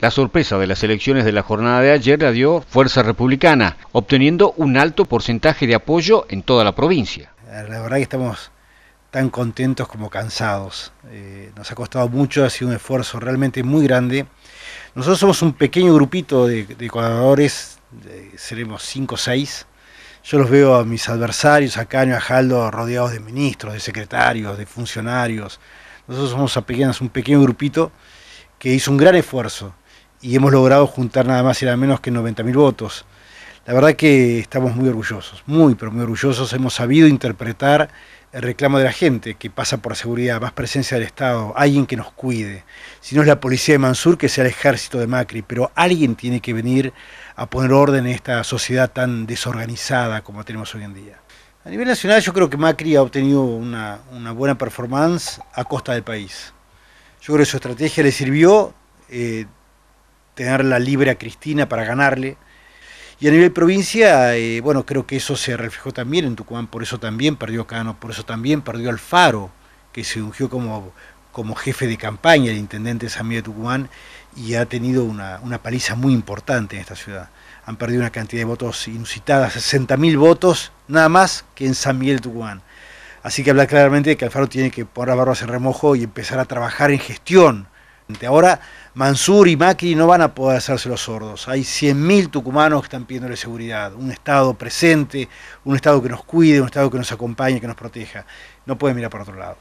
La sorpresa de las elecciones de la jornada de ayer la dio Fuerza Republicana, obteniendo un alto porcentaje de apoyo en toda la provincia. Eh, la verdad que estamos tan contentos como cansados. Eh, nos ha costado mucho, ha sido un esfuerzo realmente muy grande. Nosotros somos un pequeño grupito de, de colaboradores, seremos 5 o 6. Yo los veo a mis adversarios, a Caño, a rodeados de ministros, de secretarios, de funcionarios. Nosotros somos un pequeño grupito que hizo un gran esfuerzo y hemos logrado juntar nada más y nada menos que 90.000 votos. La verdad que estamos muy orgullosos, muy, pero muy orgullosos. Hemos sabido interpretar el reclamo de la gente que pasa por seguridad, más presencia del Estado, alguien que nos cuide. Si no es la policía de Mansur, que sea el ejército de Macri, pero alguien tiene que venir a poner orden en esta sociedad tan desorganizada como tenemos hoy en día. A nivel nacional yo creo que Macri ha obtenido una, buena performance a costa del país. Yo creo que su estrategia le sirvió, eh, tenerla libre a Cristina para ganarle. Y a nivel provincia, eh, bueno, creo que eso se reflejó también en Tucumán, por eso también perdió Cano, por eso también perdió Alfaro, que se ungió como, como jefe de campaña el intendente de Miguel de Tucumán y ha tenido una, paliza muy importante en esta ciudad. Han perdido una cantidad de votos inusitada, 60.000 votos nada más que en San Miguel de Tucumán. Así que habla claramente de que Alfaro tiene que poner a barbas en remojo y empezar a trabajar en gestión Ahora Mansur y Macri no van a poder hacerse los sordos. Hay 100.000 tucumanos que están pidiéndole seguridad, un Estado presente, un Estado que nos cuide, un Estado que nos acompañe, que nos proteja. No pueden mirar para otro lado.